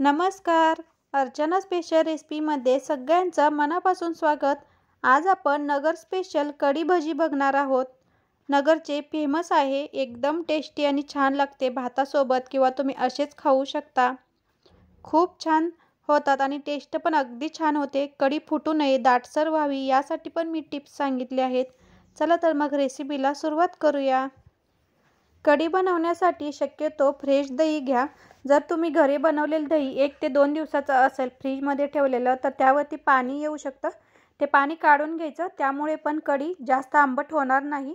नमस्कार अर्चना स्पेशल रेसिपीमध्ये सगळ्यांचं मनापासून स्वागत आज आपण नगर स्पेशल कढी भजी बघणार आहोत नगरचे फेमस आहे एकदम टेस्टी आणि छान लागते भातासोबत किंवा तुम्ही असेच खाऊ शकता खूप छान होतात आणि टेस्ट पण अगदी छान होते कढी फुटू नये दाटसर व्हावी यासाठी पण मी टिप्स सांगितले आहेत चला तर मग रेसिपीला सुरुवात करूया कढी बनवण्यासाठी शक्यतो फ्रेश दही घ्या जर तुम्ही घरी बनवलेलं दही एक ते दोन दिवसाचं असेल फ्रीजमध्ये ठेवलेलं तर त्यावरती पाणी येऊ शकतं ते पाणी काढून घ्यायचं त्यामुळे पण कढी जास्त आंबट होणार नाही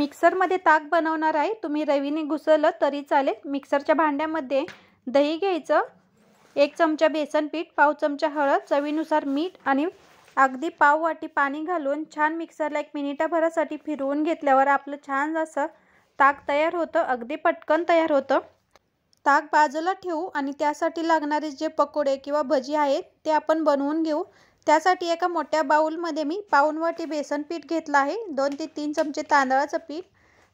मिक्सरमध्ये ताक बनवणार आहे तुम्ही रवीने घुसवलं तरी चालेल मिक्सरच्या भांड्यामध्ये दही घ्यायचं एक चमचा बेसन पीठ पाव चमचा हळद चवीनुसार मीठ आणि अगदी पाव वाटी पाणी घालून छान मिक्सरला एक मिनिटाभरासाठी फिरवून घेतल्यावर आपलं छान असं ताक तयार होतं अगदी पटकन तयार होतं ताक बाजूला ठेवू आणि त्यासाठी लागणारे जे पकोडे किंवा भजी आहेत ते आपण बनवून घेऊ त्यासाठी एका मोठ्या बाऊलमध्ये मी वाटी बेसन पीठ घेतलं आहे दोन ते तीन चमचे तांदळाचं पीठ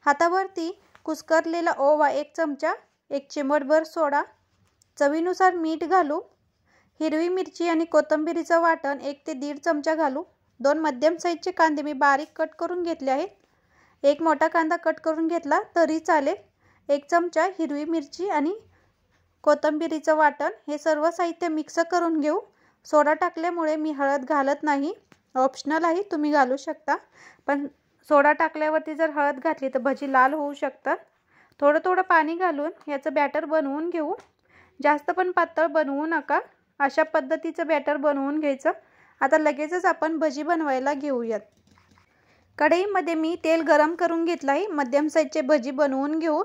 हातावरती कुस्करलेला ओवा एक चमचा एक चिमटभर सोडा चवीनुसार मीठ घालू हिरवी मिरची आणि कोथंबिरीचं वाटण एक ते दीड चमचा घालू दोन मध्यम साईजचे कांदे मी बारीक कट करून घेतले आहेत एक मोठा कांदा कट करून घेतला तरी चालेल एक चमचा हिरवी मिरची आणि कोथंबिरीचं वाटण हे सर्व साहित्य मिक्स करून घेऊ सोडा टाकल्यामुळे मी हळद घालत नाही ऑप्शनल आहे तुम्ही घालू शकता पण सोडा टाकल्यावरती जर हळद घातली तर भजी लाल होऊ शकतात थोडं थोडं पाणी घालून याचं बॅटर बनवून घेऊ जास्त पण पातळ बनवू नका अशा पद्धतीचं बॅटर बनवून घ्यायचं आता लगेचच आपण भजी बनवायला घेऊयात कढईमध्ये मी तेल गरम करून घेतलं आहे मध्यम साईजचे भजी बनवून घेऊ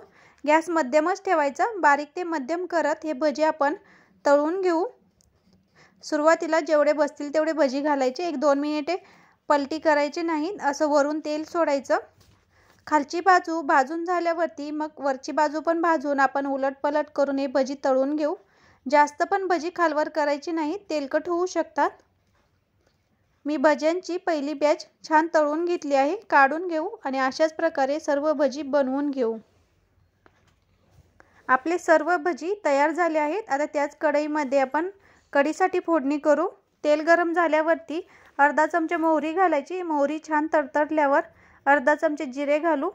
गॅस मध्यमच ठेवायचा बारीक ते मध्यम करत हे भजी आपण तळून घेऊ सुरुवातीला जेवढे बसतील तेवढे भजी घालायचे एक दोन मिनिटे पलटी करायचे नाहीत असं वरून तेल सोडायचं खालची बाजू भाजून झाल्यावरती मग वरची बाजू पण भाजून आपण उलट पलट करून हे भजी तळून घेऊ जास्त पण भजी खालवर करायची नाही तेलकट होऊ शकतात मी भज्यांची पहिली बॅच छान तळून घेतली आहे काढून घेऊ आणि अशाच प्रकारे सर्व भजी बनवून घेऊ आपले सर्व भजी तयार झाले आहेत आता त्याच कढईमध्ये आपण कढीसाठी फोडणी करू तेल गरम झाल्यावरती अर्धा चमचे मोहरी घालायची मोहरी छान तडतडल्यावर अर्धा चमचे जिरे घालू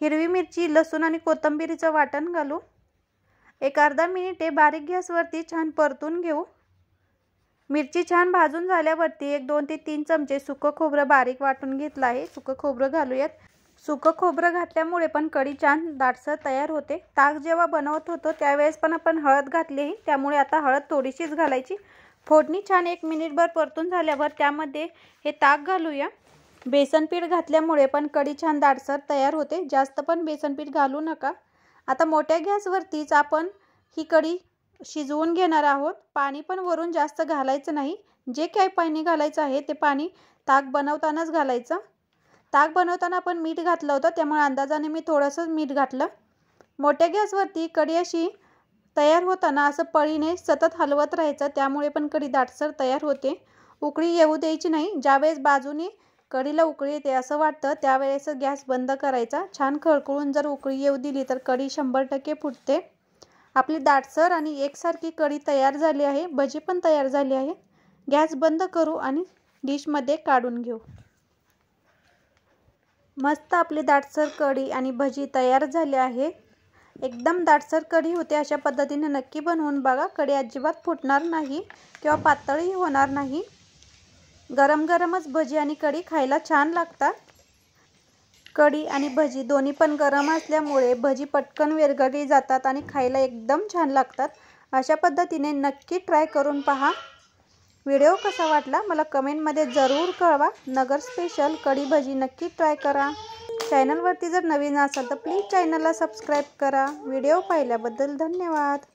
हिरवी मिरची लसूण आणि कोथंबिरीचं वाटण घालू एक अर्धा मिनिटे बारीक गॅसवरती छान परतून घेऊ मिरची छान भाजून झाल्यावरती एक दोन ते तीन चमचे सुकं खोबरं बारीक वाटून घेतलं आहे सुकं खोबरं घालूयात सुकं खोबरं घातल्यामुळे पण कढी छान दाटसर तयार होते ताक जेव्हा बनवत होतो त्यावेळेस पण आपण हळद घातलीही त्यामुळे आता हळद थोडीशीच घालायची फोडणी छान एक मिनिटभर परतून झाल्यावर त्यामध्ये हे ताक घालूया बेसनपीठ घातल्यामुळे पण कढी छान दाटसर तयार होते जास्त पण बेसनपीठ घालू नका आता मोठ्या गॅसवरतीच आपण ही कढी शिजवून घेणार आहोत पाणी पण वरून जास्त घालायचं नाही जे काही पाणी घालायचं आहे ते पाणी ताक बनवतानाच घालायचं ताक बनवताना पण मीठ घातलं होतं त्यामुळे अंदाजाने मी थोडंसं मीठ घातलं मोठ्या गॅसवरती कढी अशी तयार होताना असं पळीने सतत हलवत राहायचं त्यामुळे पण कढी दाटसर तयार होते उकळी येऊ द्यायची नाही ज्यावेळेस बाजूने कढीला उकळी येते असं वाटतं त्यावेळेस गॅस बंद करायचा छान खळखळून जर उकळी येऊ दिली तर कढी शंभर टक्के फुटते आपली दाटसर आणि एकसारखी कढी तयार झाली आहे भजी पण तयार झाली आहे गॅस बंद करू आणि डिशमध्ये काढून घेऊ मस्त आपली दाटसर कढी आणि भजी तयार झाली आहे एकदम दाटसर कढी होते अशा पद्धतीने नक्की बनवून बघा कढी अजिबात फुटणार नाही किंवा पातळी होणार नाही गरम गरमच भजी आणि कढी खायला छान लागतात कढी आणि भजी दोन्ही पण गरम असल्यामुळे भजी पटकन विरघळली जातात आणि खायला एकदम छान लागतात अशा पद्धतीने नक्की ट्राय करून पहा व्हिडिओ कसा वाटला मला कमेंटमध्ये जरूर कळवा नगर स्पेशल कढी भजी नक्की ट्राय करा चॅनलवरती जर नवीन असाल तर प्लीज चॅनलला सबस्क्राईब करा व्हिडिओ पाहिल्याबद्दल धन्यवाद